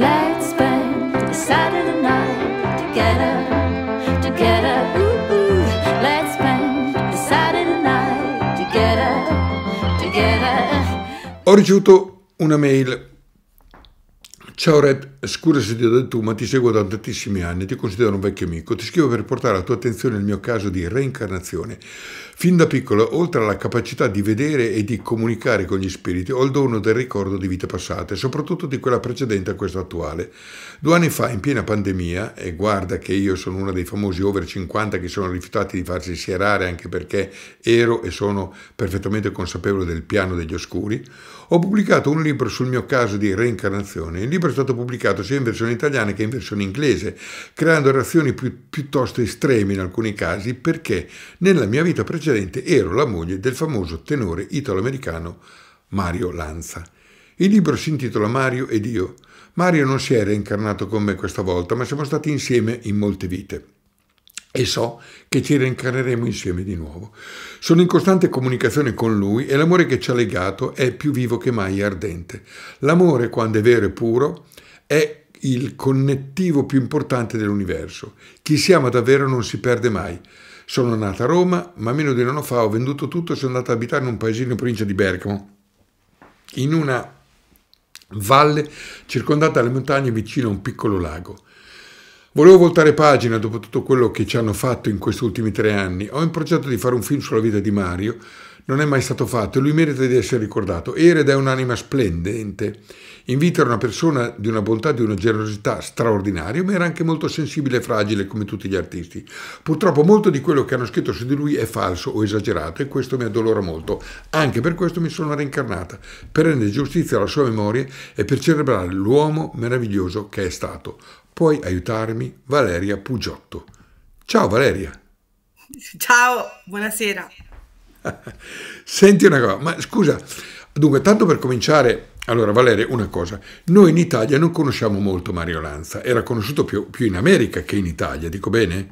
Let's spend Saturday night together, together. Let's spend Saturday night together, Ho ricevuto una mail. Ciao Red, scusa se ti ho detto tu, ma ti seguo da tantissimi anni, ti considero un vecchio amico. Ti scrivo per portare alla tua attenzione il mio caso di reincarnazione. Fin da piccolo, oltre alla capacità di vedere e di comunicare con gli spiriti, ho il dono del ricordo di vite passate, soprattutto di quella precedente a questa attuale. Due anni fa, in piena pandemia, e guarda che io sono uno dei famosi over 50 che sono rifiutati di farsi sierare anche perché ero e sono perfettamente consapevole del piano degli oscuri, ho pubblicato un libro sul mio caso di reincarnazione. Il libro è stato pubblicato sia in versione italiana che in versione inglese, creando reazioni più, piuttosto estreme in alcuni casi, perché nella mia vita precedente precedente ero la moglie del famoso tenore italo-americano Mario Lanza. Il libro si intitola Mario ed io. Mario non si è reincarnato con me questa volta, ma siamo stati insieme in molte vite e so che ci reincarneremo insieme di nuovo. Sono in costante comunicazione con lui e l'amore che ci ha legato è più vivo che mai ardente. L'amore, quando è vero e puro, è il connettivo più importante dell'universo. Chi si ama davvero non si perde mai. Sono nata a Roma, ma meno di un anno fa ho venduto tutto e sono andata a abitare in un paesino in provincia di Bergamo, in una valle circondata dalle montagne vicino a un piccolo lago. Volevo voltare pagina dopo tutto quello che ci hanno fatto in questi ultimi tre anni. Ho in progetto di fare un film sulla vita di Mario, non è mai stato fatto e lui merita di essere ricordato. Ered è un'anima splendente. Invito era una persona di una bontà, di una generosità straordinaria, ma era anche molto sensibile e fragile come tutti gli artisti. Purtroppo molto di quello che hanno scritto su di lui è falso o esagerato e questo mi addolora molto. Anche per questo mi sono reincarnata, per rendere giustizia alla sua memoria e per celebrare l'uomo meraviglioso che è stato. Puoi aiutarmi, Valeria Pugiotto. Ciao Valeria! Ciao, buonasera. Senti una cosa, ma scusa, dunque, tanto per cominciare, allora Valere, una cosa, noi in Italia non conosciamo molto Mario Lanza, era conosciuto più, più in America che in Italia, dico bene?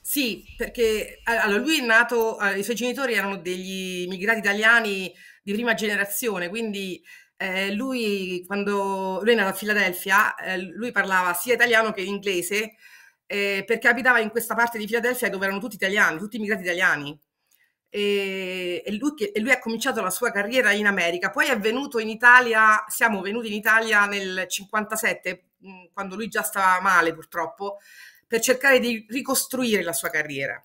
Sì, perché allora, lui è nato, eh, i suoi genitori erano degli immigrati italiani di prima generazione, quindi eh, lui quando lui è nato a Filadelfia, eh, lui parlava sia italiano che inglese, eh, perché abitava in questa parte di Filadelfia dove erano tutti italiani, tutti immigrati italiani e, e, lui, e, lui, ha cominciato la sua carriera in America, poi è venuto in Italia, siamo venuti in Italia nel 57, mm, quando lui già stava male purtroppo, per cercare di ricostruire la sua carriera.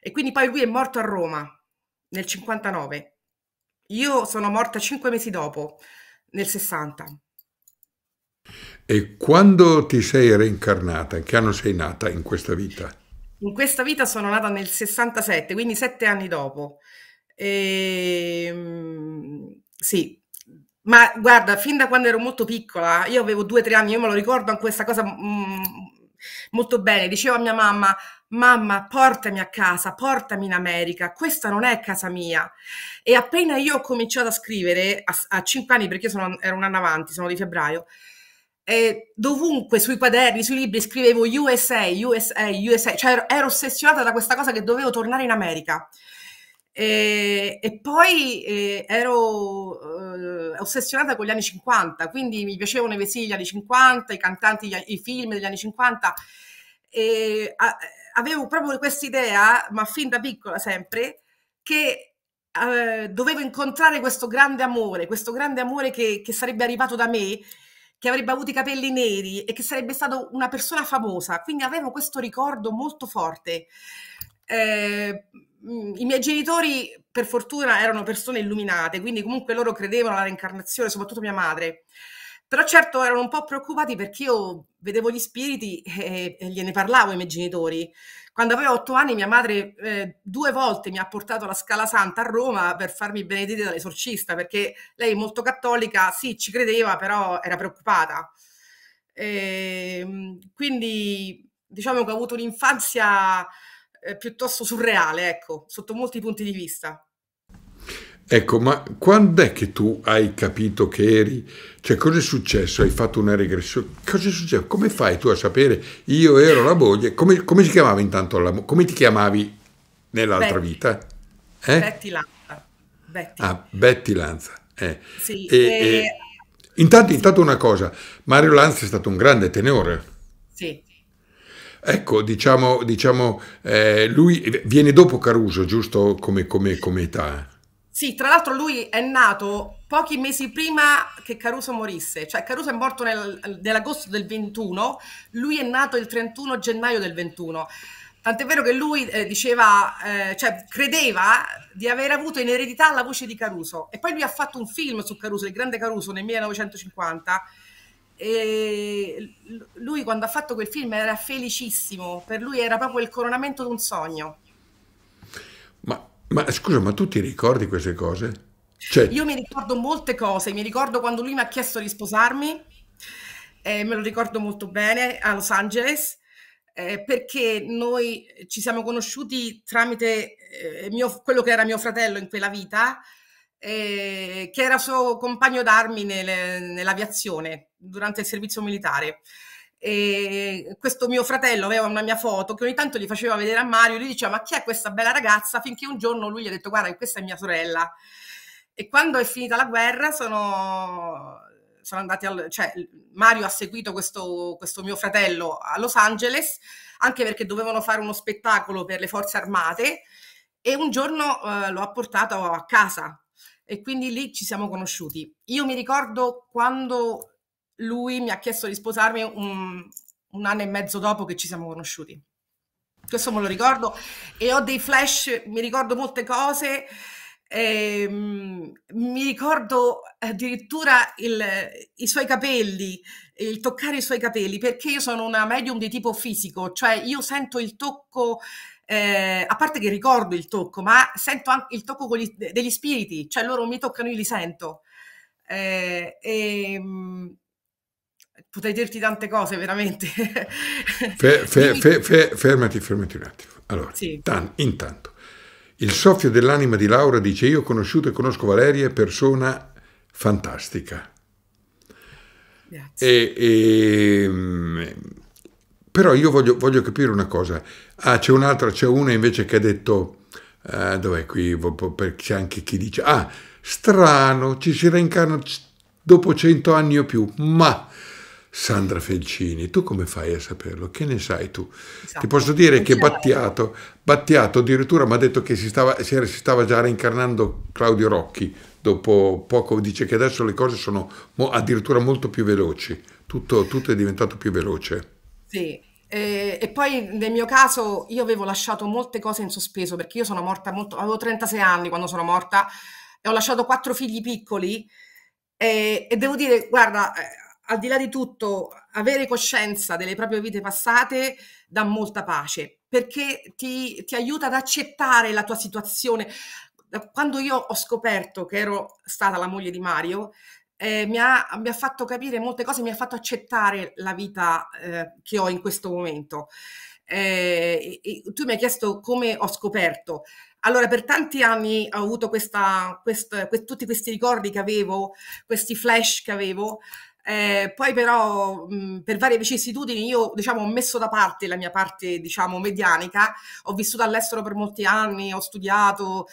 E quindi poi lui è morto a Roma nel 59. Io sono morta cinque mesi dopo, nel 60. E quando ti sei reincarnata, in che anno sei nata in questa vita? in questa vita sono nata nel 67, quindi sette anni dopo. E, ehm, sì, ma guarda, fin da quando ero molto piccola, io avevo due o tre anni, io me lo ricordo anche questa cosa mh, mm, molto bene. Dicevo a mia mamma: Mamma, portami a casa, portami in America, questa non è casa mia. E appena io ho cominciato a scrivere a, a 5 anni, perché io sono, ero un anno avanti, sono di febbraio, eh, dovunque sui quaderni, sui libri scrivevo USA, USA, USA, cioè ero, ero ossessionata da questa cosa che dovevo tornare in America. E, e poi eh, ero eh, ossessionata con gli anni 50, quindi mi piacevano i vestiti degli anni 50, i cantanti, gli, i film degli anni 50. E, a, avevo proprio questa idea, ma fin da piccola sempre, che eh, dovevo incontrare questo grande amore, questo grande amore che, che sarebbe arrivato da me che avrebbe avuto i capelli neri e che sarebbe stata una persona famosa, quindi avevo questo ricordo molto forte. Eh, mm, i miei genitori, per fortuna, erano persone illuminate, quindi comunque loro credevano alla reincarnazione, soprattutto mia madre. Però certo erano un po' preoccupati perché io vedevo gli spiriti e, e gliene parlavo ai miei genitori. Quando avevo otto anni mia madre eh, due volte mi ha portato alla Scala Santa a Roma per farmi benedire dall'esorcista, perché lei molto cattolica, sì, ci credeva, però era preoccupata. E, ehm, quindi diciamo che ho avuto un'infanzia eh, piuttosto surreale, ecco, sotto molti punti di vista. Ecco, ma quando è che tu hai capito che eri? Cioè, cosa è successo? Hai fatto una regressione? Cosa è successo? Come fai tu a sapere? Io ero la moglie. Come, come si chiamava intanto la moglie? Come ti chiamavi nell'altra Betty. vita? Eh? Betty Lanza. Betty. Ah, Betty Lanza. Eh. Sì, e, e... Intanto, intanto una cosa, Mario Lanza è stato un grande tenore. Sì. Ecco, diciamo, diciamo eh, lui eh, viene dopo Caruso, giusto come, come, come età? Sì, tra l'altro lui è nato pochi mesi prima che Caruso morisse, cioè Caruso è morto nel, nell'agosto del 21, lui è nato il 31 gennaio del 21. Tant'è vero che lui eh, diceva, eh, cioè credeva di aver avuto in eredità la voce di Caruso e poi lui ha fatto un film su Caruso, il grande Caruso nel 1950 e lui quando ha fatto quel film era felicissimo, per lui era proprio il coronamento di un sogno. Ma scusa, ma tu ti ricordi queste cose? Cioè... Io mi ricordo molte cose, mi ricordo quando lui mi ha chiesto di sposarmi, eh, me lo ricordo molto bene, a Los Angeles, eh, perché noi ci siamo conosciuti tramite eh, mio, quello che era mio fratello in quella vita, eh, che era suo compagno d'armi nel, nell'aviazione durante il servizio militare e questo mio fratello aveva una mia foto che ogni tanto gli faceva vedere a Mario, lui diceva ma chi è questa bella ragazza? Finché un giorno lui gli ha detto guarda questa è mia sorella. E quando è finita la guerra sono, sono andati al, cioè, Mario ha seguito questo, questo mio fratello a Los Angeles anche perché dovevano fare uno spettacolo per le forze armate e un giorno eh, lo ha portato a casa e quindi lì ci siamo conosciuti. Io mi ricordo quando lui mi ha chiesto di sposarmi un, un anno e mezzo dopo che ci siamo conosciuti. Questo me lo ricordo e ho dei flash, mi ricordo molte cose. Eh, mi ricordo addirittura il, i suoi capelli, il toccare i suoi capelli, perché io sono una medium di tipo fisico, cioè io sento il tocco, eh, a parte che ricordo il tocco, ma sento anche il tocco gli, degli spiriti, cioè loro mi toccano, io li sento. Eh, ehm, potrei dirti tante cose veramente. Fe, fe, fe, fermati, fermati un attimo. Allora, sì. tan, intanto, il soffio dell'anima di Laura dice io ho conosciuto e conosco Valeria, persona fantastica. Grazie. E, e, ehm, però io voglio, voglio, capire una cosa. Ah, c'è un'altra, c'è una invece che ha detto... Uh, dov'è qui? C'è anche chi dice, ah, strano, ci si reincarna dopo cento anni o più, ma Sandra Felcini. Tu come fai a saperlo? Che ne sai tu? Esatto. Ti posso dire non che Battiato, Battiato addirittura mi ha detto che si stava, si, era, si stava già reincarnando Claudio Rocchi. Dopo poco dice che adesso le cose sono mo, addirittura molto più veloci. Tutto, tutto è diventato più veloce. Sì, e poi nel mio caso io avevo lasciato molte cose in sospeso perché io sono morta molto, avevo 36 anni quando sono morta e ho lasciato quattro figli piccoli eh, e devo dire, guarda, eh, al di là di tutto, avere coscienza delle proprie vite passate dà molta pace perché ti, ti aiuta ad accettare la tua situazione. Quando io ho scoperto che ero stata la moglie di Mario, eh, mi, ha, mi, ha, fatto capire molte cose, mi ha fatto accettare la vita eh, che ho in questo momento. Eh, tu mi hai chiesto come ho scoperto. Allora, per tanti anni ho avuto questa, quest, quest, tutti questi ricordi che avevo, questi flash che avevo, eh, poi però mh, per varie vicissitudini io diciamo ho messo da parte la mia parte diciamo medianica, ho vissuto all'estero per molti anni, ho studiato,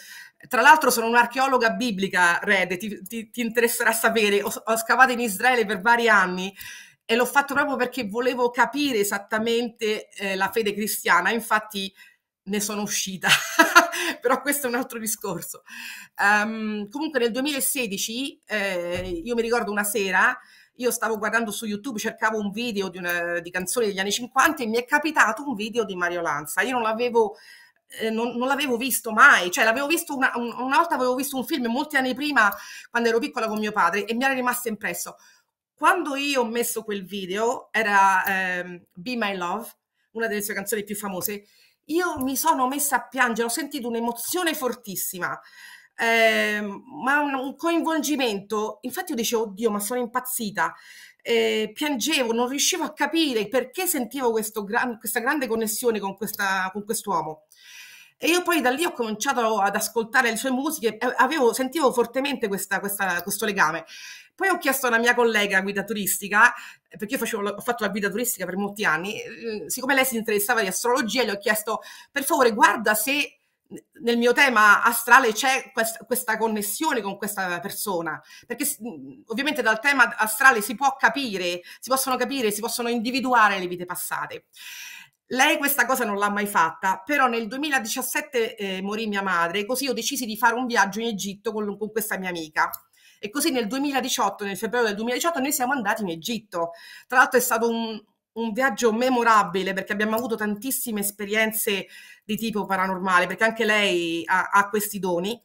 tra l'altro sono un'archeologa biblica, Rede, ti, ti, ti interesserà sapere, ho, ho scavato in Israele per vari anni e l'ho fatto proprio perché volevo capire esattamente eh, la fede cristiana, infatti ne sono uscita, però questo è un altro discorso. Um, comunque nel 2016 eh, io mi ricordo una sera io stavo guardando su YouTube, cercavo un video di, una, di canzoni degli anni 50 e mi è capitato un video di Mario Lanza. Io non l'avevo... Eh, non, non, l'avevo visto mai, cioè l'avevo visto una, una, volta avevo visto un film molti anni prima quando ero piccola con mio padre e mi era rimasto impresso. Quando io ho messo quel video, era ehm, Be My Love, una delle sue canzoni più famose, io mi sono messa a piangere, ho sentito un'emozione fortissima. Ehm, ma un, un, coinvolgimento. Infatti io dicevo, oddio, ma sono impazzita. Eh, piangevo, non riuscivo a capire perché sentivo gran, questa grande connessione con, questa, con quest'uomo. E io poi da lì ho cominciato ad ascoltare le sue musiche, avevo, sentivo fortemente questa, questa, questo legame. Poi ho chiesto alla mia collega guida turistica, perché io facevo, ho fatto la guida turistica per molti anni, ehm, siccome lei si interessava di astrologia, le ho chiesto per favore guarda se nel mio tema astrale c'è questa, questa, connessione con questa persona, perché mhmm, ovviamente dal tema astrale si può capire, si possono capire, si possono individuare le vite passate. Lei questa cosa non l'ha mai fatta, però nel 2017 eh, morì mia madre, così ho deciso di fare un viaggio in Egitto con, con questa mia amica. E così nel 2018, nel febbraio del 2018, noi siamo andati in Egitto. Tra l'altro è stato un, un viaggio memorabile perché abbiamo avuto tantissime esperienze di tipo paranormale, perché anche lei ha, ha questi doni.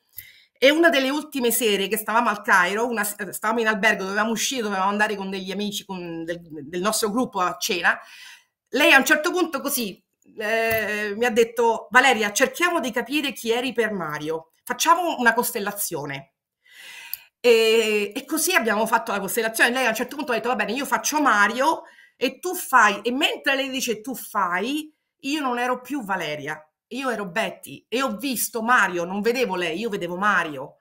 E una delle ultime sere che stavamo al Cairo, una, eh, stavamo in albergo, dovevamo uscire, dovevamo andare con degli amici con, del, del, nostro gruppo a cena, lei a un certo punto così eh, mi ha detto, Valeria, cerchiamo di capire chi eri per Mario, facciamo una costellazione. E, e, così abbiamo fatto la costellazione. Lei a un certo punto ha detto: Va bene, io faccio Mario e tu fai, e mentre lei dice tu fai, io non ero più Valeria, io ero Betty e ho visto Mario, non vedevo lei, io vedevo Mario.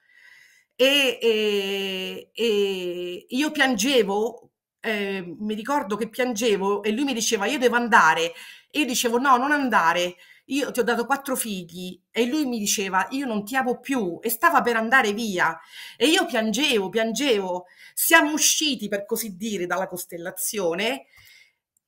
E, e, e io piangevo, eh, mi ricordo che piangevo e lui mi diceva io devo andare e io dicevo no, non andare, io ti ho dato quattro figli e lui mi diceva io non ti amo più e stava per andare via e io piangevo, piangevo, siamo usciti per così dire dalla costellazione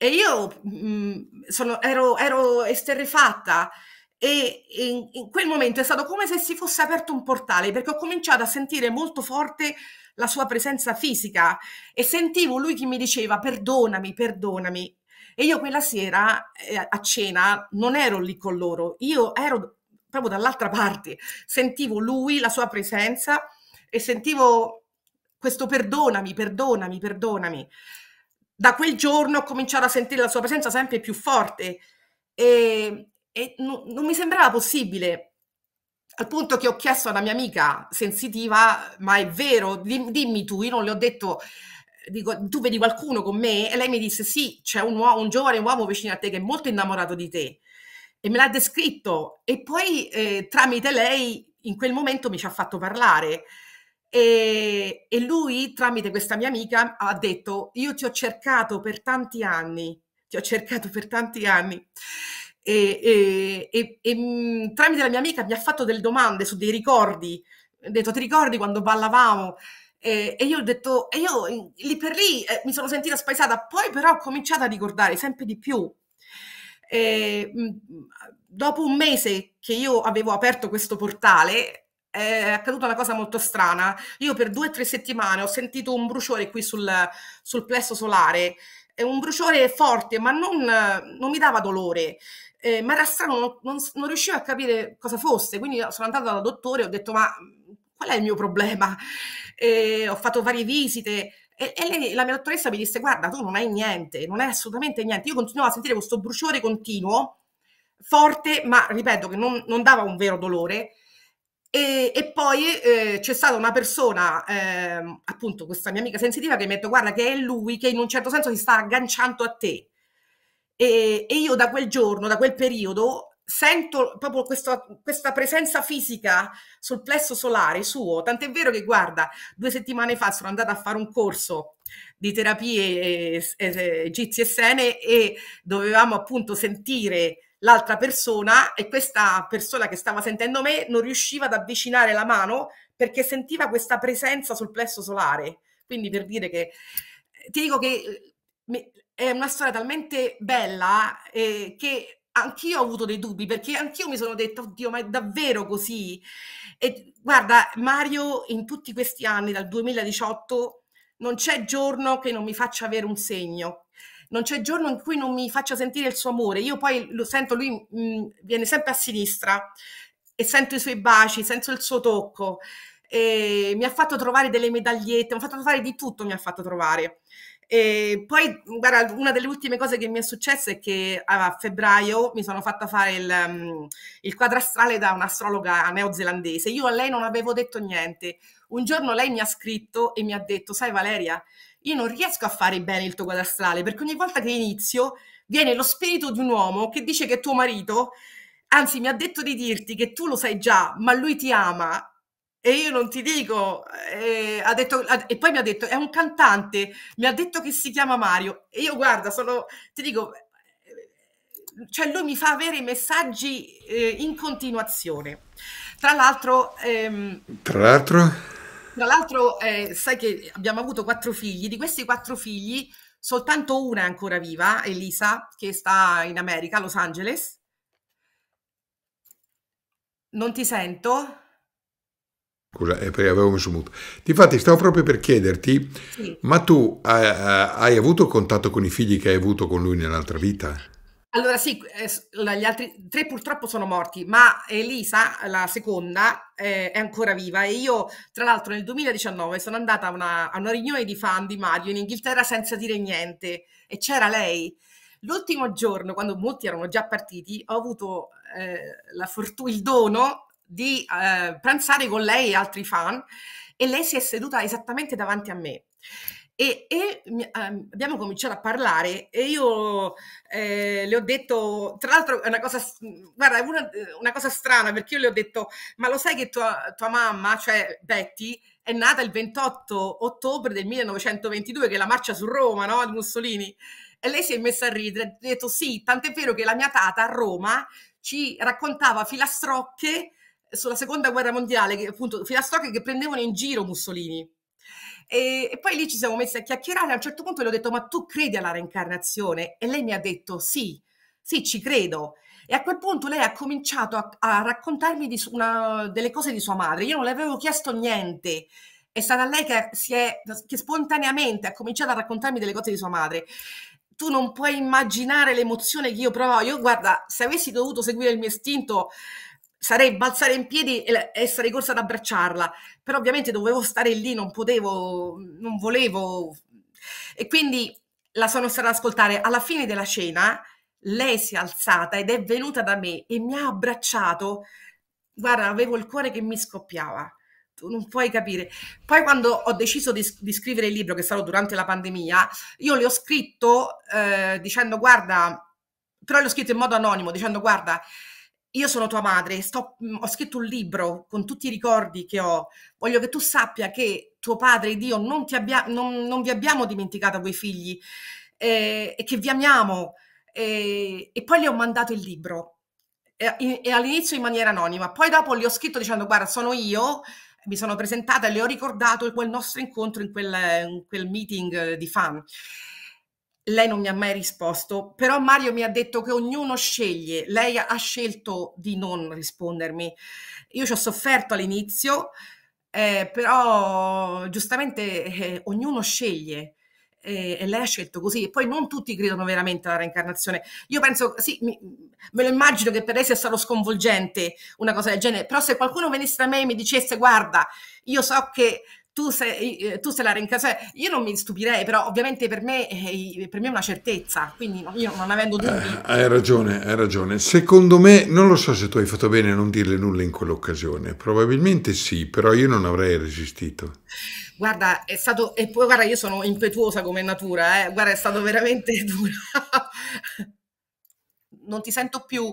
e io mh, mm, sono, ero, ero esterrefatta e in, in, quel momento è stato come se si fosse aperto un portale perché ho cominciato a sentire molto forte la sua presenza fisica e sentivo lui che mi diceva perdonami, perdonami. E io quella sera eh, a cena non ero lì con loro, io ero proprio dall'altra parte, sentivo lui, la sua presenza e sentivo questo perdonami, perdonami, perdonami da quel giorno ho cominciato a sentire la sua presenza sempre più forte e, e no, non mi sembrava possibile, al punto che ho chiesto a una mia amica sensitiva, ma è vero, dim, dimmi tu, io non le ho detto, dico, tu vedi qualcuno con me? E lei mi disse sì, c'è un, uomo, un giovane uomo vicino a te che è molto innamorato di te e me l'ha descritto e poi eh, tramite lei in quel momento mi ci ha fatto parlare. E, e, lui, tramite questa mia amica, ha detto: Io ti ho cercato per tanti anni, ti ho cercato per tanti anni. E, e, e mm, tramite la mia amica mi ha fatto delle domande su dei ricordi. ha detto: Ti ricordi quando ballavamo? E, io ho detto: E io lì per lì eh, mi sono sentita spaesata. Poi, però, ho cominciato a ricordare sempre di più. E, mh, mm, dopo un mese che io avevo aperto questo portale, è accaduta una cosa molto strana. Io per due o tre settimane ho sentito un bruciore qui sul, sul plesso solare, è un bruciore forte, ma non, non mi dava dolore. Eh, ma era strano, non, non, non, riuscivo a capire cosa fosse, quindi sono andata dal dottore e ho detto ma qual è il mio problema? Eh, ho fatto varie visite, e, lei, la mia dottoressa mi disse: Guarda, tu non hai niente, non hai assolutamente niente. Io continuavo a sentire questo bruciore continuo, forte, ma ripeto che non, non dava un vero dolore. E, e poi eh, c'è stata una persona, eh, appunto questa mia amica sensitiva, che mi ha detto guarda che è lui che in un certo senso si sta agganciando a te. E, e io da quel giorno, da quel periodo, sento proprio questo, questa presenza fisica sul plesso solare suo. Tant'è vero che, guarda, due settimane fa sono andata a fare un corso di terapie eh, eh, egizie e sene e dovevamo appunto sentire l'altra persona e questa persona che stava sentendo me non riusciva ad avvicinare la mano perché sentiva questa presenza sul plesso solare. Quindi per dire che eh, ti dico che eh, è una storia talmente bella eh, che anch'io ho avuto dei dubbi perché anch'io mi sono detto, oddio, ma è davvero così? E guarda, Mario, in tutti questi anni, dal 2018, non c'è giorno che non mi faccia avere un segno non c'è giorno in cui non mi faccia sentire il suo amore. Io poi lo sento, lui mh, mm, viene sempre a sinistra e sento i suoi baci, sento il suo tocco. mi ha fatto trovare delle medagliette, mi ha fatto trovare di tutto, mi ha fatto trovare. E poi, guarda, una delle ultime cose che mi è successa è che a febbraio mi sono fatta fare il, mm, il quadrastrale da un'astrologa neozelandese. Io a lei non avevo detto niente. Un giorno lei mi ha scritto e mi ha detto: Sai, Valeria, io non riesco a fare bene il tuo cadastrale perché ogni volta che inizio viene lo spirito di un uomo che dice che tuo marito, anzi mi ha detto di dirti che tu lo sai già, ma lui ti ama e io non ti dico, eh, ha detto, ha, e poi mi ha detto, è un cantante, mi ha detto che si chiama Mario e io guarda, sono, ti dico, eh, cioè lui mi fa avere messaggi eh, in continuazione. Tra l'altro... Ehm, Tra l'altro? Tra l'altro, eh, sai che abbiamo avuto quattro figli, di questi quattro figli soltanto una è ancora viva, Elisa, che sta in America, Los Angeles. Non ti sento? Scusa, eh, avevo messo muto. Difatti, stavo proprio per chiederti, sì. ma tu hai, eh, eh, hai avuto contatto con i figli che hai avuto con lui nell'altra vita? Allora sì, eh, gli altri tre purtroppo sono morti, ma Elisa, la seconda, eh, è ancora viva e io tra l'altro nel 2019 sono andata a una, a una riunione di fan di Mario in Inghilterra senza dire niente e c'era lei. L'ultimo giorno, quando molti erano già partiti, ho avuto eh, la fortu- il dono di eh, pranzare con lei e altri fan e lei si è seduta esattamente davanti a me e, e um, abbiamo cominciato a parlare e io eh, le ho detto, tra l'altro è una cosa, guarda, è una, eh, una, cosa strana perché io le ho detto, ma lo sai che tua, tua mamma, cioè Betty, è nata il 28 ottobre del 1922, che è la marcia su Roma, no, di Mussolini? E lei si è messa a ridere, ha detto sì, tant'è vero che la mia tata a Roma ci raccontava filastrocche sulla seconda guerra mondiale, che, appunto filastrocche che prendevano in giro Mussolini e, e, poi lì ci siamo messi a chiacchierare. A un certo punto le ho detto: Ma tu credi alla reincarnazione? E lei mi ha detto: Sì, sì, ci credo. E a quel punto lei ha cominciato a, a raccontarmi di una, delle cose di sua madre. Io non le avevo chiesto niente. È stata lei che, si è, che spontaneamente ha cominciato a raccontarmi delle cose di sua madre tu non puoi immaginare l'emozione che io provavo. Io, guarda, se avessi dovuto seguire il mio istinto, sarei balzare in piedi e sarei corsa ad abbracciarla, però ovviamente dovevo stare lì, non potevo, non volevo. E quindi la sono stata ad ascoltare. Alla fine della cena lei si è alzata ed è venuta da me e mi ha abbracciato. Guarda, avevo il cuore che mi scoppiava. Tu non puoi capire. Poi quando ho deciso di, di scrivere il libro, che sarò durante la pandemia, io le ho scritto eh, dicendo guarda, però l'ho scritto in modo anonimo, dicendo guarda, io sono tua madre, sto, mm, ho scritto un libro con tutti i ricordi che ho, voglio che tu sappia che tuo padre, e Dio, non, abbia, non, non vi abbiamo dimenticato voi figli eh, e che vi amiamo. Eh, e poi le ho mandato il libro, e, e all'inizio in maniera anonima, poi dopo le ho scritto dicendo guarda sono io, mi sono presentata e le ho ricordato quel nostro incontro in quel, in quel meeting eh, di fan lei non mi ha mai risposto, però Mario mi ha detto che ognuno sceglie, lei ha scelto di non rispondermi. Io ci ho sofferto all'inizio, eh, però giustamente eh, ognuno sceglie eh, e lei ha scelto così e poi non tutti credono veramente alla reincarnazione. Io penso, sì, mi, me lo immagino che per lei sia stato sconvolgente una cosa del genere, però se qualcuno venisse da me e mi dicesse guarda, io so che tu sei, eh, tu sei la reincarnazione. Cioè, io non mi stupirei, però ovviamente per me, eh, per me è una certezza, quindi io non avendo dubbi... Eh, hai ragione, hai ragione. Secondo me, non lo so se tu hai fatto bene a non dirle nulla in quell'occasione, probabilmente sì, però io non avrei resistito. Guarda, è stato, e poi guarda, io sono impetuosa come natura, eh. guarda, è stato veramente duro. non ti sento più.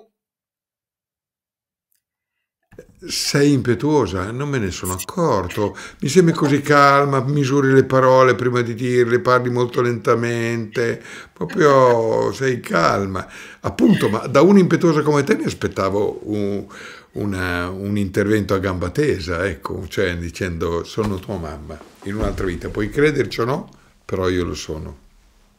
Sei impetuosa, non me ne sono accorto. Mi sembri così calma, misuri le parole prima di dirle, parli molto lentamente, proprio sei calma. Appunto, ma da un'impetuosa come te mi aspettavo un, una, un, intervento a gamba tesa, ecco, cioè dicendo sono tua mamma in un'altra vita. Puoi crederci o no, però io lo sono.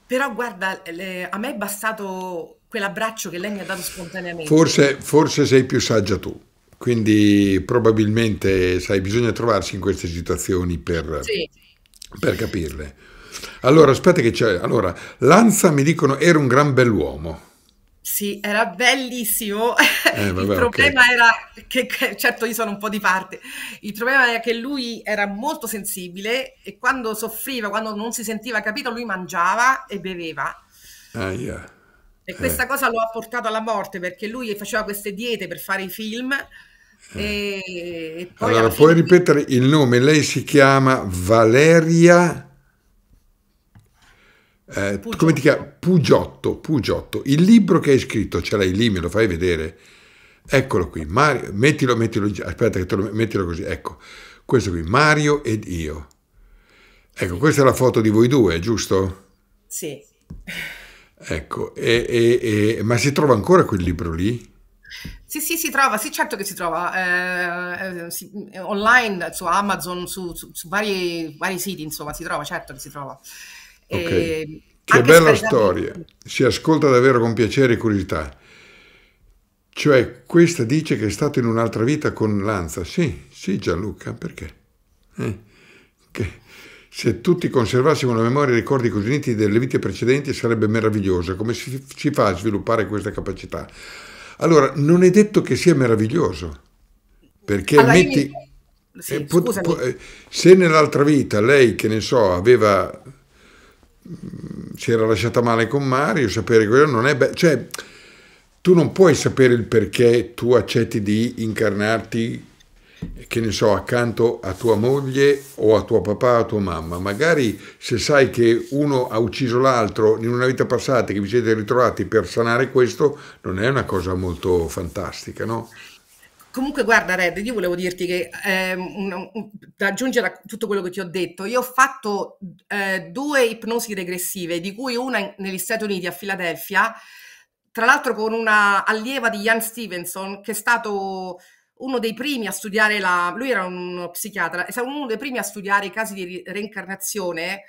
Però guarda, le, a me è bastato quell'abbraccio che lei mi ha dato spontaneamente. Forse, forse sei più saggia tu. Quindi probabilmente, sai, bisogna trovarsi in queste situazioni per, sì. per capirle. Allora, aspetta che c'è. Allora, Lanza mi dicono era un gran bell'uomo. Sì, era bellissimo. Eh, vabbè, il problema okay. era che, certo, io sono un po' di parte. Il problema era che lui era molto sensibile e quando soffriva, quando non si sentiva capito, lui mangiava e beveva. Ah, yeah. E eh. questa cosa lo ha portato alla morte perché lui faceva queste diete per fare i film e, eh. e poi allora, puoi fine... ripetere il nome? Lei si chiama Valeria... Eh, Pugiotto. Come ti chiama? Pugiotto, Pugiotto. Il libro che hai scritto, ce l'hai lì, me lo fai vedere. Eccolo qui, Mario, mettilo, mettilo, aspetta che te lo mettilo così, ecco, questo qui, Mario ed io. Ecco, questa è la foto di voi due, giusto? Sì. Ecco, e, e, e, ma si trova ancora quel libro lì? Sì, sì, si trova, sì, certo che si trova. Eh, eh si, online, su Amazon, su, su, su vari, vari, siti, insomma, si trova, certo che si trova. Okay. Eh, che bella storia, si ascolta davvero con piacere e curiosità. Cioè, questa dice che è stato in un'altra vita con Lanza. Sì, sì Gianluca, perché? Eh, che se tutti conservassimo la memoria e i ricordi così niti delle vite precedenti sarebbe meraviglioso. Come si, si fa a sviluppare questa capacità? Allora, non è detto che sia meraviglioso, perché allora, metti... Sì, eh, pot, po, eh, se nell'altra vita lei, che ne so, aveva... Mm, si era lasciata male con Mario, sapere quello non è... Be- cioè, tu non puoi sapere il perché tu accetti di incarnarti che ne so, accanto a tua moglie o a tuo papà o a tua mamma, magari se sai che uno ha ucciso l'altro in una vita passata e che vi siete ritrovati per sanare questo, non è una cosa molto fantastica, no? Comunque, guarda, Red, io volevo dirti che eh, un, un, da aggiungere a tutto quello che ti ho detto, io ho fatto eh, due ipnosi regressive, di cui una in, negli Stati Uniti a Filadelfia, tra l'altro con una allieva di Ian Stevenson, che è stato uno dei primi a studiare la... lui era uno psichiatra, è stato uno dei primi a studiare i casi di reincarnazione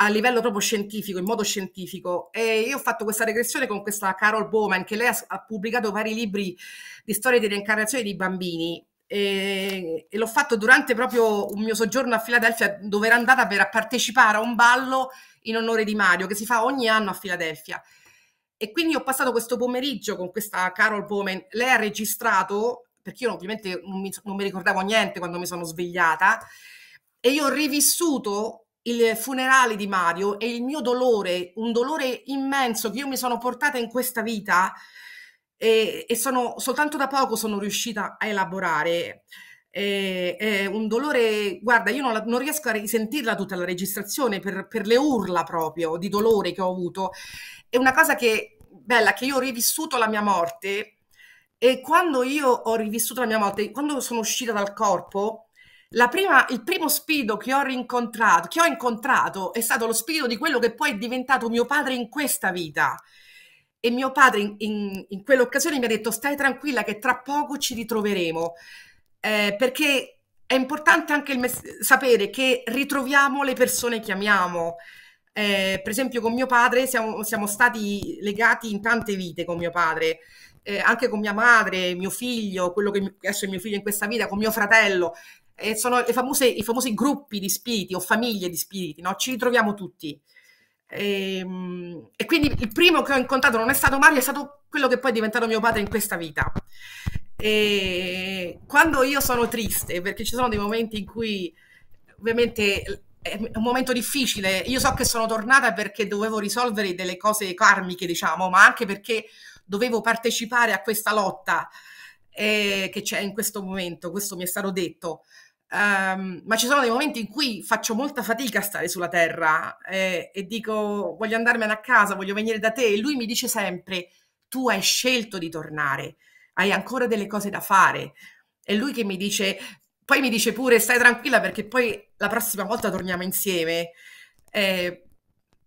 a livello proprio scientifico, in modo scientifico. E io ho fatto questa regressione con questa Carol Bowman, che lei ha, ha pubblicato vari libri di storie di reincarnazione di bambini. E, e l'ho fatto durante proprio un mio soggiorno a Filadelfia, dove era andata per partecipare a un ballo in onore di Mario, che si fa ogni anno a Filadelfia. E quindi ho passato questo pomeriggio con questa Carol Bowman. Lei ha registrato perché io ovviamente non mi, non mi ricordavo niente quando mi sono svegliata, e io ho rivissuto il funerale di Mario e il mio dolore, un dolore immenso che io mi sono portata in questa vita e, e sono, soltanto da poco sono riuscita a elaborare. E, è un dolore, guarda, io non, non, riesco a risentirla tutta la registrazione per, per le urla proprio di dolore che ho avuto. È una cosa che, bella, che io ho rivissuto la mia morte e quando io ho rivissuto la mia morte, quando sono uscita dal corpo, prima, il primo spirito che ho rincontrato, che ho incontrato, è stato lo spirito di quello che poi è diventato mio padre in questa vita. E mio padre in, in, in quell'occasione mi ha detto stai tranquilla che tra poco ci ritroveremo, eh, perché è importante anche sapere che ritroviamo le persone che amiamo. Eh, per esempio con mio padre siamo, siamo stati legati in tante vite con mio padre eh, anche con mia madre, mio figlio, quello che adesso è mio figlio in questa vita, con mio fratello. Eh, sono famose, i famosi gruppi di spiriti o famiglie di spiriti, no? ci ritroviamo tutti. E, ehm, e, quindi il primo che ho incontrato non è stato Mario, è stato quello che poi è diventato mio padre in questa vita. E quando io sono triste, perché ci sono dei momenti in cui ovviamente è un momento difficile, io so che sono tornata perché dovevo risolvere delle cose karmiche, diciamo, ma anche perché dovevo partecipare a questa lotta eh, che c'è in questo momento, questo mi è stato detto. Um, ma ci sono dei momenti in cui faccio molta fatica a stare sulla terra eh, e dico voglio andarmene a casa, voglio venire da te e lui mi dice sempre tu hai scelto di tornare, hai ancora delle cose da fare. E lui che mi dice, poi mi dice pure stai tranquilla perché poi la prossima volta torniamo insieme. Eh,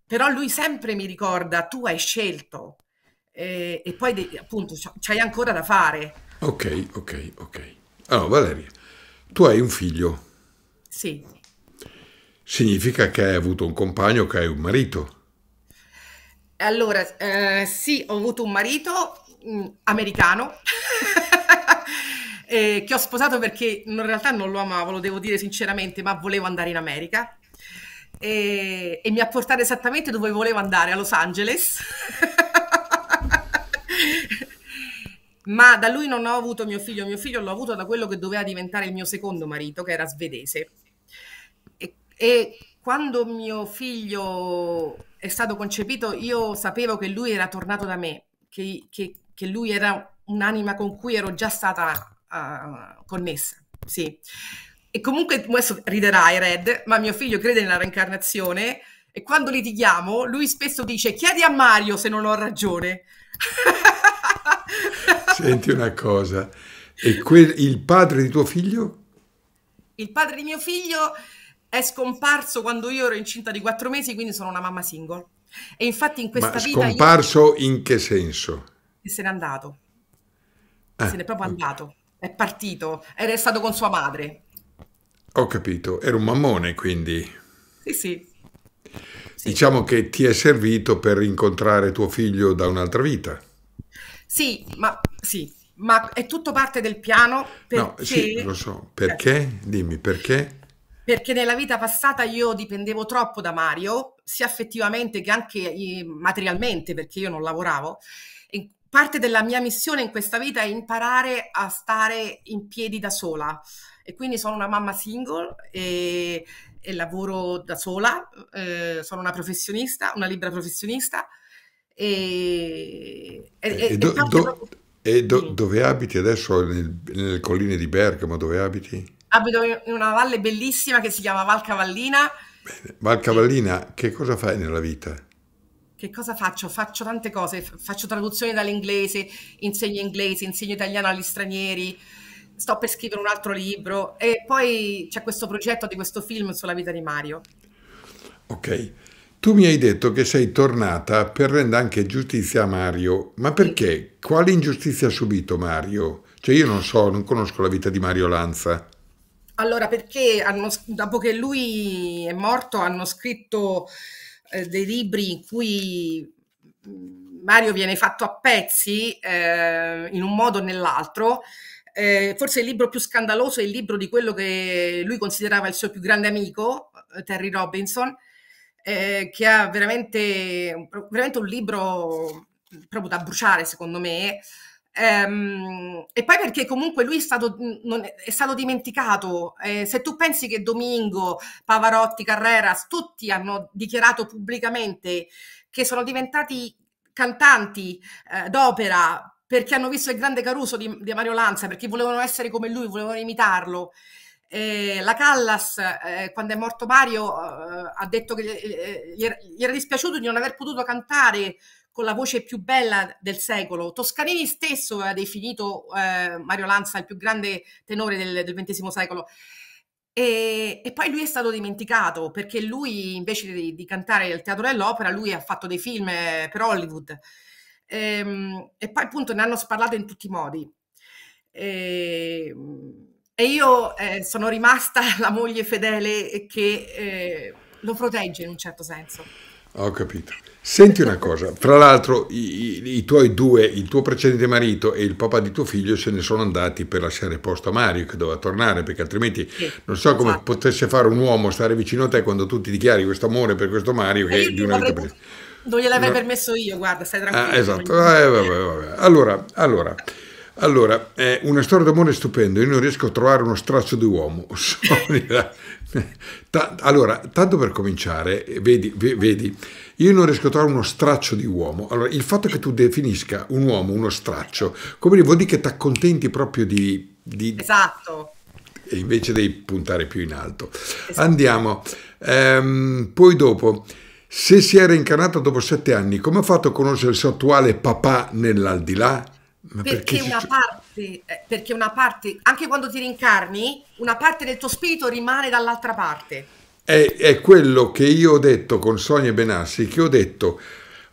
però lui sempre mi ricorda tu hai scelto e, eh, e poi de- appunto c'hai ancora da fare. Ok, ok, ok. Allora Valeria, tu hai un figlio. Sì. Significa che hai avuto un compagno, che hai un marito. Allora, eh, sì, ho avuto un marito mh, mm, americano eh, che ho sposato perché in realtà non lo amavo, lo devo dire sinceramente, ma volevo andare in America e, eh, e mi ha portato esattamente dove volevo andare, a Los Angeles. ma da lui non ho avuto mio figlio, mio figlio l'ho avuto da quello che doveva diventare il mio secondo marito, che era svedese. E, e, quando mio figlio è stato concepito, io sapevo che lui era tornato da me, che, che, che lui era un'anima con cui ero già stata uh, connessa. Sì. E comunque, adesso riderai, Red, ma mio figlio crede nella reincarnazione e quando litighiamo, lui spesso dice: Chiedi a Mario se non ho ragione. Senti una cosa, e quel, il padre di tuo figlio? Il padre di mio figlio è scomparso quando io ero incinta di quattro mesi, quindi sono una mamma single. E infatti in questa Ma vita... Scomparso io... in che senso? E se n'è andato. Ah, se n'è proprio andato. È partito ed è stato con sua madre. Ho capito, era un mammone quindi. Sì, sì. Sì. Diciamo che ti è servito per incontrare tuo figlio da un'altra vita. Sì, ma sì, ma è tutto parte del piano perché... No, sì, lo so. Perché? Dimmi, perché? Perché nella vita passata io dipendevo troppo da Mario, sia affettivamente che anche materialmente, perché io non lavoravo. E parte della mia missione in questa vita è imparare a stare in piedi da sola. E quindi sono una mamma single e e lavoro da sola, eh, sono una professionista, una libera professionista. E, e, e, e do, do, do, dove abiti adesso? Nel, nelle colline di Bergamo, dove abiti? Abito in una valle bellissima che si chiama Val Cavallina. Bene. Val Cavallina, che cosa fai nella vita? Che cosa faccio? Faccio tante cose, faccio traduzioni dall'inglese, insegno inglese, insegno italiano agli stranieri, sto per scrivere un altro libro e poi c'è questo progetto di questo film sulla vita di Mario. Ok, tu mi hai detto che sei tornata per rendere anche giustizia a Mario, ma perché? Quale ingiustizia ha subito Mario? Cioè io non so, non conosco la vita di Mario Lanza. Allora, perché hanno, dopo che lui è morto hanno scritto eh, dei libri in cui mm, Mario viene fatto a pezzi eh, in un modo o nell'altro eh, forse il libro più scandaloso è il libro di quello che lui considerava il suo più grande amico, eh, Terry Robinson, eh, che ha veramente, veramente, un libro proprio da bruciare, secondo me. Ehm, e poi perché comunque lui è stato, è, è stato dimenticato. Eh, se tu pensi che Domingo, Pavarotti, Carreras, tutti hanno dichiarato pubblicamente che sono diventati cantanti eh, d'opera perché hanno visto il grande Caruso di, di Mario Lanza, perché volevano essere come lui, volevano imitarlo. Eh, la Callas, eh, quando è morto Mario, eh, ha detto che eh, gli era, gli era dispiaciuto di non aver potuto cantare con la voce più bella del secolo. Toscanini stesso ha definito eh, Mario Lanza il più grande tenore del, del XX secolo. E, e, poi lui è stato dimenticato perché lui invece di, di cantare al teatro dell'opera, lui ha fatto dei film per Hollywood. E, ehm, e poi appunto ne hanno sparlato in tutti i modi. E, ehm, e io eh, sono rimasta la moglie fedele che eh, lo protegge in un certo senso. Ho capito. Senti una cosa, fra l'altro i, i, tuoi due, il tuo precedente marito e il papà di tuo figlio se ne sono andati per lasciare posto a Mario che doveva tornare perché altrimenti non so come esatto. potesse fare un uomo stare vicino a te quando tu ti dichiari questo amore per questo Mario eh, che è di una vita presa. Non gliel'avrei no. permesso io, guarda, stai ah, tranquillo. Ah, esatto, eh, vabbè, vabbè. allora, allora. Allora, è una storia d'amore stupenda, io non riesco a trovare uno straccio di uomo. Eh. allora, tanto per cominciare, vedi, vedi io non riesco a trovare uno straccio di uomo. Allora, il fatto che tu definisca un uomo uno straccio, come dire, vuol dire che ti accontenti proprio di, di... Esatto. Invece devi puntare più in alto. Esatto. Andiamo. Ehm, poi dopo, se si era incarnata dopo sette anni, come ha fatto a conoscere il suo attuale papà nell'aldilà? Perché, perché, una si... parte, eh, perché una parte, anche quando ti rincarni, una parte del tuo spirito rimane dall'altra parte è, è quello che io ho detto con Sonia Benassi, che ho detto,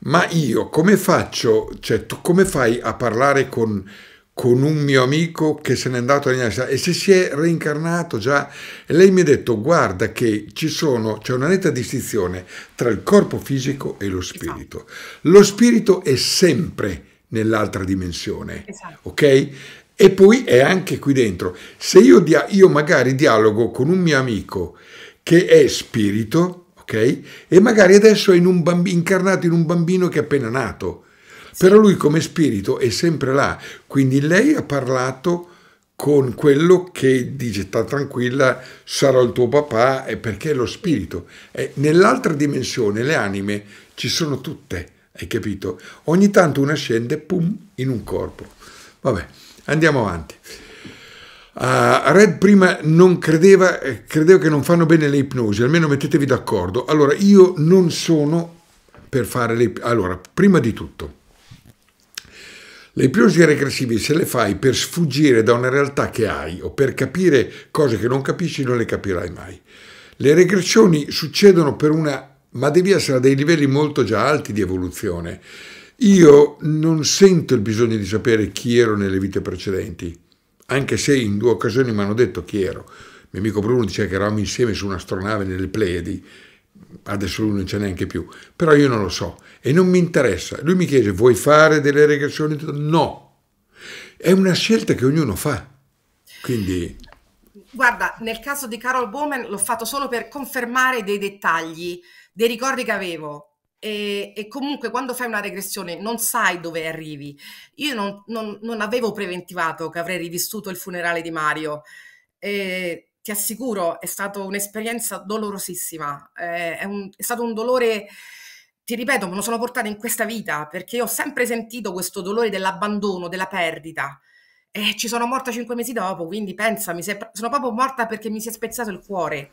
ma io come faccio, cioè tu come fai a parlare con, con un mio amico che se n'è andato all'università e se si è reincarnato già e lei mi ha detto guarda che ci sono c'è una netta distinzione tra il corpo fisico e lo spirito esatto. lo spirito è sempre nell'altra dimensione esatto. ok e poi è anche qui dentro se io, io magari dialogo con un mio amico che è spirito, ok? E magari adesso è in un bambino, incarnato in un bambino che è appena nato, però lui come spirito è sempre là, quindi lei ha parlato con quello che dice sta tranquilla sarò il tuo papà è perché è lo spirito e nell'altra dimensione le anime ci sono tutte hai capito ogni tanto una scende pum in un corpo vabbè andiamo avanti Uh, Red prima non credeva, eh, credeva che non fanno bene le ipnosi, almeno mettetevi d'accordo. Allora, io non sono per fare le ipnosi. Allora, prima di tutto, le ipnosi regressive se le fai per sfuggire da una realtà che hai o per capire cose che non capisci, non le capirai mai. Le regressioni succedono per una, ma devi essere a dei livelli molto già alti di evoluzione. Io non sento il bisogno di sapere chi ero nelle vite precedenti anche se in due occasioni mi hanno detto chi ero. Il mio amico Bruno diceva che eravamo insieme su un'astronave nelle Pleiadi, adesso lui non c'è neanche più, però io non lo so e non mi interessa. Lui mi chiese, vuoi fare delle regressioni? No, è una scelta che ognuno fa, quindi... Guarda, nel caso di Carol Bowman l'ho fatto solo per confermare dei dettagli, dei ricordi che avevo, e, e, comunque quando fai una regressione non sai dove arrivi. Io non, non, non avevo preventivato che avrei rivissuto il funerale di Mario. E ti assicuro, è stata un'esperienza dolorosissima. È, un, è stato un dolore, ti ripeto, me lo sono portata in questa vita perché ho sempre sentito questo dolore dell'abbandono, della perdita. E ci sono morta cinque mesi dopo, quindi pensami, sono proprio morta perché mi si è spezzato il cuore,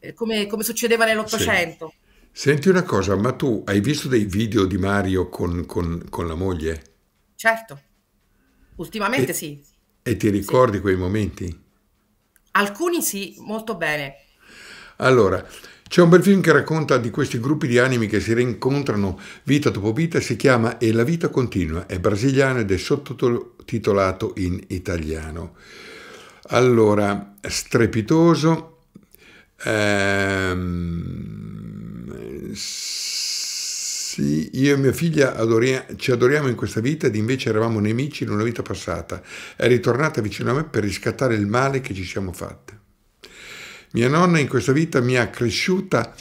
eh, come, come succedeva nell'Ottocento. Sì. Senti una cosa, ma tu hai visto dei video di Mario con, con, con la moglie? Certo, ultimamente e, sì. E ti ricordi sì. quei momenti? Alcuni sì, molto bene. Allora, c'è un bel film che racconta di questi gruppi di animi che si rincontrano vita dopo vita, si chiama E la vita continua, è brasiliano ed è sottotitolato in italiano. Allora, strepitoso, ehm, sì, io e mia figlia adoria, ci adoriamo in questa vita ed invece eravamo nemici in una vita passata. È ritornata vicino a me per riscattare il male che ci siamo fatti. Mia nonna in questa vita mi ha cresciuta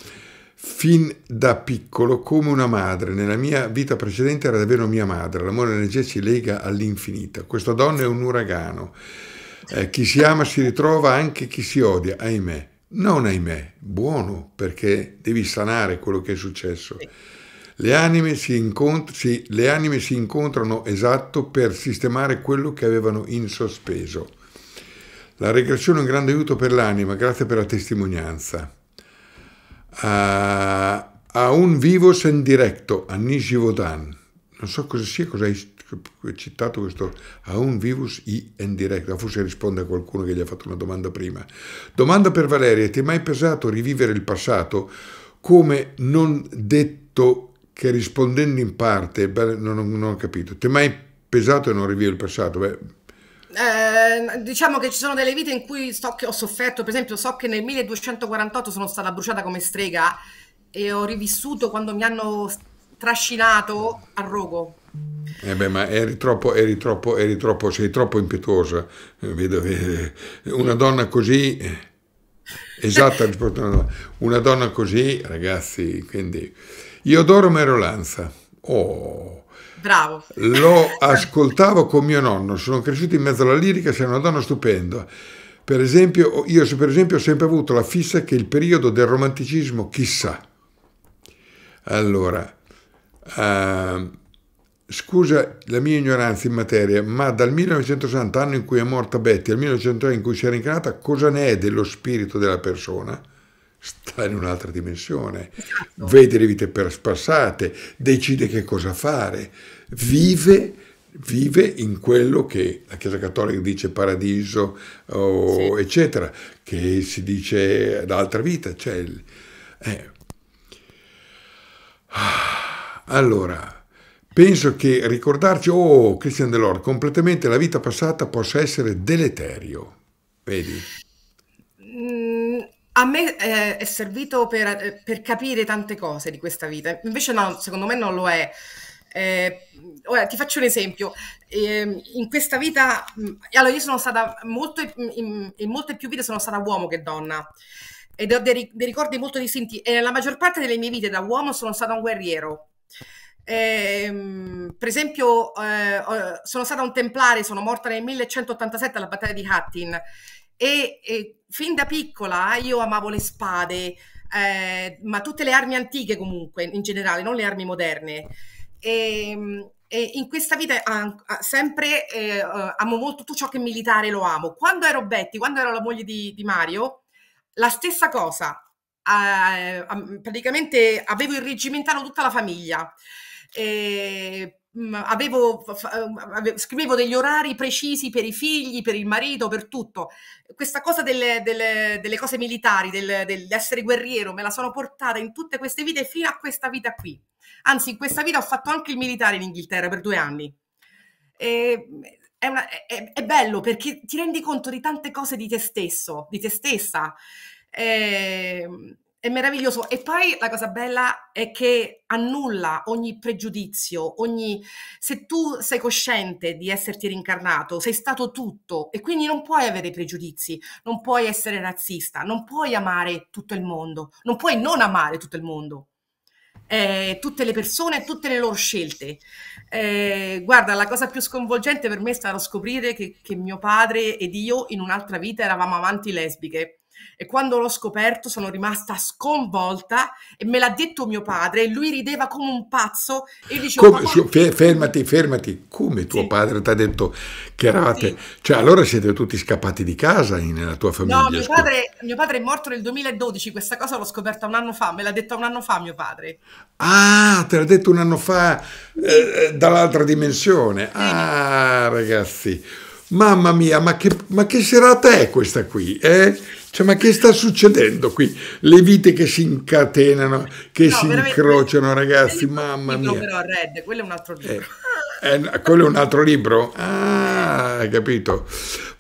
fin da piccolo come una madre. Nella mia vita precedente era davvero mia madre. L'amore e energia si lega all'infinito. Questa donna è un uragano. Eh, chi si ama si ritrova anche chi si odia, ahimè non ahimè, buono, perché devi sanare quello che è successo. Le anime si, incont- si, le anime si incontrano esatto per sistemare quello che avevano in sospeso. La regressione è un grande aiuto per l'anima, grazie per la testimonianza. a, ah, a un vivo sen diretto, a Nishivodan. Non so cosa sia, cosa hai citato questo, a un virus in diretta, forse risponde a qualcuno che gli ha fatto una domanda prima. Domanda per Valeria, ti è mai pesato rivivere il passato come non detto che rispondendo in parte, beh, non, non, ho capito, ti è mai pesato e non rivivi il passato? Beh, eh, diciamo che ci sono delle vite in cui so che ho sofferto, per esempio so che nel 1248 sono stata bruciata come strega e ho rivissuto quando mi hanno trascinato a rogo eh beh, ma eri troppo, eri troppo, eri troppo, sei troppo impetuosa. Eh, vedo, eh, una donna così, eh, esatta risposta a una donna. Una donna così, ragazzi, quindi... Io adoro Merolanza. Oh! Bravo. Lo ascoltavo con mio nonno, sono cresciuto in mezzo alla lirica, sei una donna stupenda. Per esempio, io per esempio ho sempre avuto la fissa che il periodo del romanticismo, chissà. Allora, uh, Scusa la mia ignoranza in materia, ma dal 1960, anno in cui è morta Betty, al 1903 in cui si è incarnata, cosa ne è dello spirito della persona? Sta in un'altra dimensione, no. Esatto. vede le vite passate, decide che cosa fare, vive, vive, in quello che la Chiesa Cattolica dice paradiso, o sì. eccetera, che si dice l'altra vita. Cioè, eh. Ah, allora... Penso che ricordarci, oh Christian Delors, completamente la vita passata possa essere deleterio. Vedi? Mm, a me eh, è servito per, eh, per, capire tante cose di questa vita, invece no, secondo me non lo è. Eh, ora ti faccio un esempio. Eh, in questa vita, mm, allora io sono stata molto, in, in molte più vite sono stata uomo che donna ed ho dei, dei ricordi molto distinti e nella maggior parte delle mie vite da uomo sono stata un guerriero. Eh, per esempio, eh, sono stata un templare, sono morta nel 1187 alla battaglia di Hattin e, e fin da piccola io amavo le spade, eh, ma tutte le armi antiche comunque, in generale, non le armi moderne. E, ehm, e in questa vita ah, sempre eh, eh, amo molto tutto ciò che è militare, lo amo. Quando ero Betty, quando ero la moglie di, di Mario, la stessa cosa, eh, praticamente avevo irregimentato tutta la famiglia eh, avevo, ehm, avevo, scrivevo degli orari precisi per i figli, per il marito, per tutto. Questa cosa delle, delle, delle cose militari, del, dell'essere guerriero, me la sono portata in tutte queste vite fino a questa vita qui. Anzi, in questa vita ho fatto anche il militare in Inghilterra per due anni. E, mm, è, una, è, è, bello perché ti rendi conto di tante cose di te stesso, di te stessa. E, ehm, è meraviglioso. E poi la cosa bella è che annulla ogni pregiudizio, ogni... se tu sei cosciente di esserti rincarnato, sei stato tutto e quindi non puoi avere pregiudizi, non puoi essere razzista, non puoi amare tutto il mondo, non puoi non amare tutto il mondo. Eh, tutte le persone, tutte le loro scelte. Eh, guarda, la cosa più sconvolgente per me è stato scoprire che, che mio padre ed io in un'altra vita eravamo avanti lesbiche e quando l'ho scoperto sono rimasta sconvolta e me l'ha detto mio padre e lui rideva come un pazzo e diceva... Come, papà... Fermati, fermati, come tuo sì. padre ti ha detto che eravate... Sì. Cioè allora siete tutti scappati di casa nella tua famiglia? No, mio padre, mio padre, è morto nel 2012, questa cosa l'ho scoperta un anno fa, me l'ha detta un anno fa mio padre. Ah, te l'ha detto un anno fa eh, eh, dall'altra dimensione. Ah, ragazzi. Mamma mia, ma che, ma che serata è questa qui? Eh? Cioè, ma che sta succedendo qui? Le vite che si incatenano, che no, si incrociano, ragazzi, mamma mia. No, però Red, quello è un altro libro. Eh, eh, quello è un altro libro? Ah, hai capito.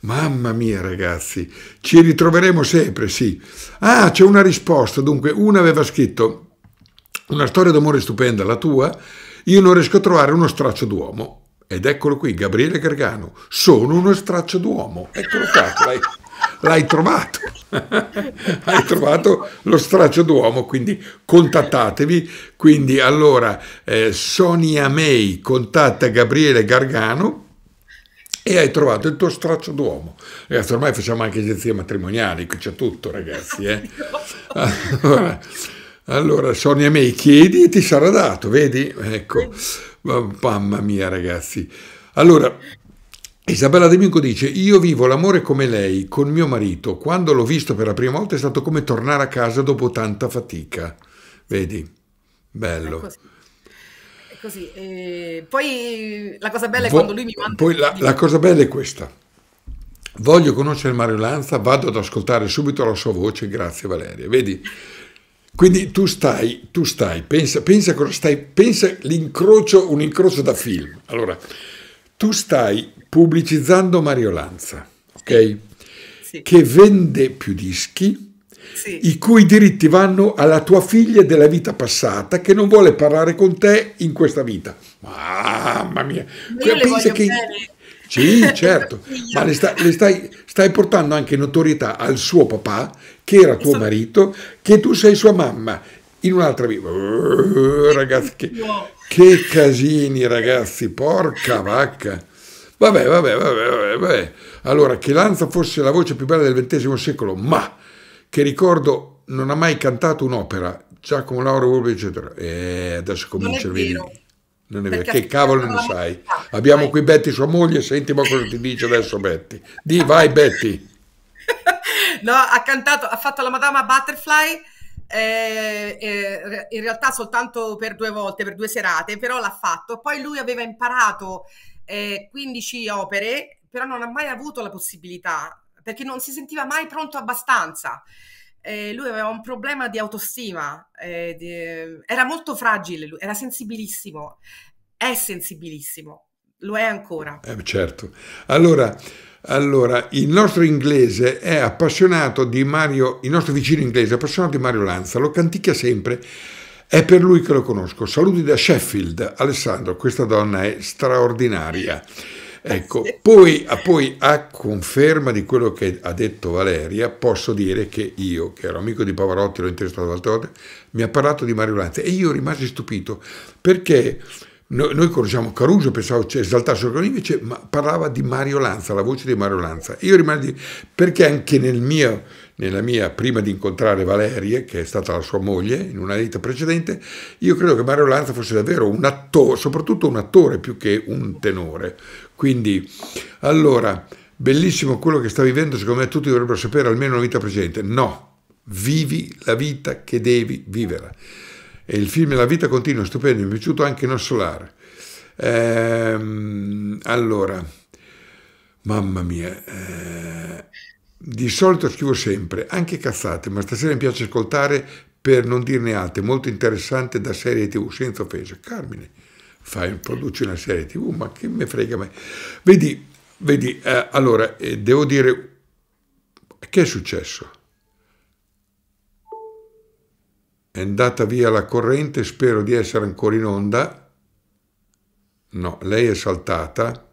Mamma mia, ragazzi. Ci ritroveremo sempre, sì. Ah, c'è una risposta. Dunque, una aveva scritto una storia d'amore stupenda, la tua. Io non riesco a trovare uno straccio d'uomo. Ed eccolo qui, Gabriele Gargano. Sono uno straccio d'uomo. Eccolo qua l'hai trovato. Hai trovato lo straccio d'uomo, quindi contattatevi. Quindi allora eh, Sonia May contatta Gabriele Gargano e hai trovato il tuo straccio d'uomo. Ragazzi, ormai facciamo anche agenzie matrimoniali, qui c'è tutto, ragazzi. Eh? Allora, allora, Sonia May, chiedi e ti sarà dato, vedi? Ecco, mamma mia, ragazzi. Allora, Isabella De dice: Io vivo l'amore come lei, con mio marito. Quando l'ho visto per la prima volta è stato come tornare a casa dopo tanta fatica. Vedi? Bello. È così. È così. E poi la cosa bella è Vo- quando lui mi manda. Poi la, la cosa bella è questa. Voglio conoscere Mario Lanza, vado ad ascoltare subito la sua voce. Grazie, Valeria. Vedi? Quindi tu stai, tu stai, pensa, pensa cosa stai, pensa l'incrocio, un incrocio da film. Allora tu stai pubblicizzando Mario Lanza, ok? Sì. Che vende più dischi, sì. i cui diritti vanno alla tua figlia della vita passata che non vuole parlare con te in questa vita. Mamma mia, Io pensa che... Sì, certo, ma le, sta, le stai, stai, portando anche notorietà al suo papà, che era tuo marito, che tu sei sua mamma, in un'altra vita. Oh, ragazzi, che... Che casini, ragazzi, porca vacca. Vabbè, vabbè, vabbè, vabbè. Allora, che Lanza fosse la voce più bella del XX secolo, ma che ricordo non ha mai cantato un'opera, Giacomo Lauro Volpe, eccetera. E eh, adesso comincia a venire. Non è vero, che cavolo ne sai? Abbiamo qui Betty, sua moglie, senti ma cosa ti dice adesso Betty. Di vai Betty. no, ha cantato, ha fatto la Madama Butterfly eh, eh, in realtà soltanto per due volte, per due serate, però l'ha fatto. Poi lui aveva imparato eh, 15 opere, però non ha mai avuto la possibilità, perché non si sentiva mai pronto abbastanza. Eh, lui aveva un problema di autostima, eh, di, era molto fragile, lui, era sensibilissimo, è sensibilissimo, lo è ancora. Eh, certo. Allora, allora, il nostro inglese è appassionato di Mario, il nostro vicino inglese è appassionato di Mario Lanza, lo canticchia sempre, è per lui che lo conosco. Saluti da Sheffield, Alessandro, questa donna è straordinaria. Ecco, poi, ah, poi, a conferma di quello che ha detto Valeria, posso dire che io, che ero amico di Pavarotti, l'ho interessato altre volte, mi ha parlato di Mario Lanza e io rimasi stupito perché noi, noi conosciamo Caruso, pensavo esaltasse quello, invece ma parlava di Mario Lanza, la voce di Mario Lanza. Io rimasi, perché anche nel mio, nella mia, prima di incontrare Valerie, che è stata la sua moglie in una vita precedente, io credo che Mario Lanza fosse davvero un attore, soprattutto un attore più che un tenore. Quindi, allora, bellissimo quello che sta vivendo, secondo me tutti dovrebbero sapere almeno la vita precedente. No, vivi la vita che devi vivere. E il film La vita continua, stupendo, mi è piaciuto anche Non Solare. Ehm, allora, mamma mia, eh, di solito scrivo sempre, anche cazzate, ma stasera mi piace ascoltare per non dirne altre, molto interessante da serie tv, senza offesa. Carmine, fai, produci una serie tv, ma che me frega me. Vedi, vedi eh, allora, eh, devo dire, che è successo? È andata via la corrente, spero di essere ancora in onda. No, lei è saltata.